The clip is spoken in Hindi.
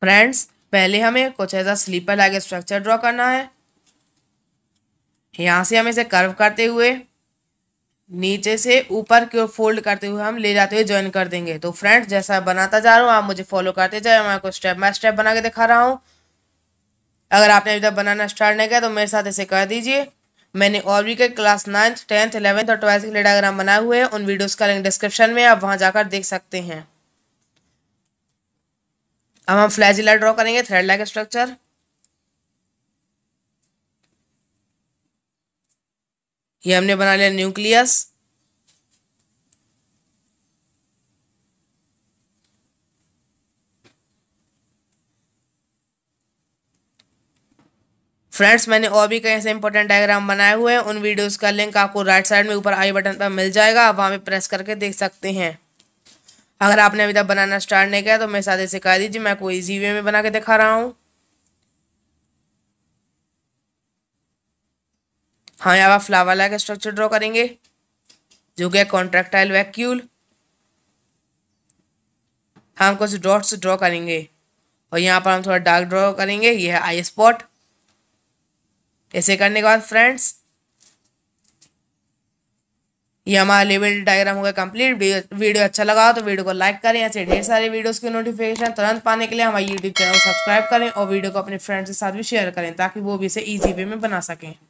फ्रेंड्स पहले हमें कुछ ऐसा स्लीपर लाइक स्ट्रक्चर ड्रॉ करना है यहाँ से हम इसे कर्व करते हुए नीचे से ऊपर की ओर फोल्ड करते हुए हम ले जाते हुए ज्वाइन कर देंगे तो फ्रेंड्स जैसा बनाता जा रहा हूँ आप मुझे फॉलो करते जाए मैं आपको स्टेप बाय स्टेप बना के दिखा रहा हूँ अगर आपने अभी तक बनाना स्टार्ट नहीं किया तो मेरे साथ इसे कर दीजिए मैंने और भी कई क्लास नाइन्थ टेंथ इलेवंथ और ट्वेल्थ के लिए डायग्राम बनाए हुए हैं उन वीडियोज का लिंक डिस्क्रिप्शन में आप वहाँ जाकर देख सकते हैं अब हम फ्लैजिला ड्रॉ करेंगे थ्रेड लाइक स्ट्रक्चर ये हमने बना लिया न्यूक्लियस फ्रेंड्स मैंने और भी कई ऐसे इंपॉर्टेंट डायग्राम बनाए हुए हैं उन वीडियोस का लिंक आपको राइट साइड में ऊपर आई बटन पर मिल जाएगा आप वहां पे प्रेस करके देख सकते हैं अगर आपने अभी तक बनाना स्टार्ट नहीं किया तो मेरे साथ कह दीजिए मैं कोई ईजी वे में बना के दिखा रहा हूँ हाँ यहाँ पर फ्लावर लाइक स्ट्रक्चर ड्रॉ करेंगे जो कि कॉन्ट्रेक्टाइल वैक्यूल हम कुछ डॉट्स ड्रॉ करेंगे और यहाँ पर हम थोड़ा डार्क ड्रॉ करेंगे यह है आई स्पॉट ऐसे करने के बाद फ्रेंड्स ये हमारा लेवल डायग्राम होगा कंप्लीट वीडियो अच्छा लगा तो वीडियो को लाइक करें ऐसे ढेर सारे वीडियोस की नोटिफिकेशन तुरंत पाने के लिए हमारे यूट्यूब चैनल सब्सक्राइब करें और वीडियो को अपने फ्रेंड्स के साथ भी शेयर करें ताकि वो भी इसे ईजी वे में बना सकें